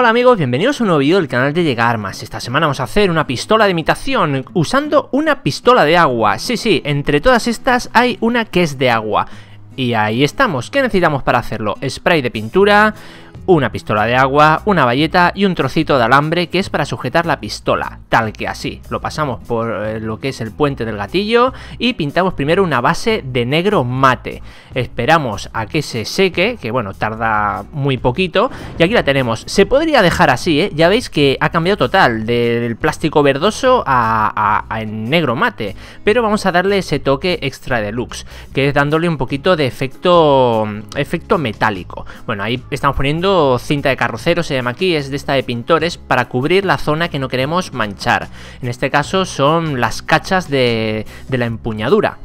Hola amigos, bienvenidos a un nuevo vídeo del canal de llegar Armas. Esta semana vamos a hacer una pistola de imitación usando una pistola de agua. Sí, sí, entre todas estas hay una que es de agua. Y ahí estamos. ¿Qué necesitamos para hacerlo? Spray de pintura, una pistola de agua, una valleta y un trocito de alambre que es para sujetar la pistola, tal que así. Lo pasamos por eh, lo que es el puente del gatillo y pintamos primero una base de negro mate. Esperamos a que se seque, que bueno, tarda muy poquito. Y aquí la tenemos. Se podría dejar así, ¿eh? Ya veis que ha cambiado total, del plástico verdoso a, negro mate. Pero vamos a darle ese toque extra deluxe, que es dándole un poquito de efecto, efecto metálico. Bueno, ahí estamos poniendo cinta de carrocero, se llama aquí, es de esta de pintores, para cubrir la zona que no queremos manchar. En este caso son las cachas de, de la empuñadura.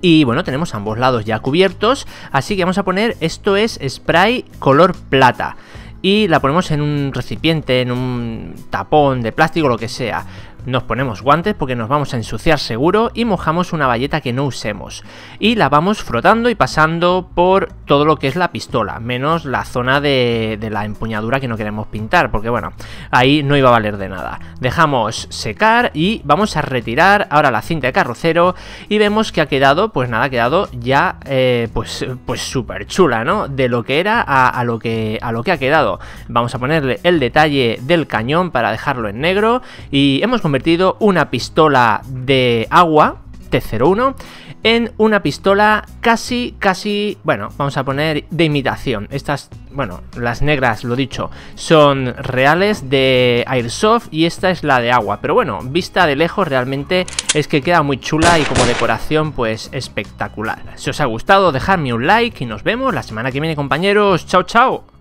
Y bueno, tenemos ambos lados ya cubiertos, así que vamos a poner, esto es spray color plata y la ponemos en un recipiente, en un tapón de plástico, lo que sea. Nos ponemos guantes porque nos vamos a ensuciar seguro y mojamos una bayeta que no usemos. Y la vamos frotando y pasando por todo lo que es la pistola, menos la zona de, la empuñadura que no queremos pintar, porque bueno, ahí no iba a valer de nada. Dejamos secar y vamos a retirar ahora la cinta de carrocero y vemos que ha quedado, pues nada, ha quedado ya eh, pues súper pues chula, ¿no? De lo que era a, lo que, a lo que ha quedado. Vamos a ponerle el detalle del cañón para dejarlo en negro y hemos convertido una pistola de agua T01 en una pistola casi, casi, bueno, vamos a poner de imitación. Estas, bueno, las negras, lo dicho, son reales de Airsoft y esta es la de agua. Pero bueno, vista de lejos realmente es que queda muy chula y como decoración pues espectacular. Si os ha gustado, dejadme un like y nos vemos la semana que viene compañeros. Chao, chao.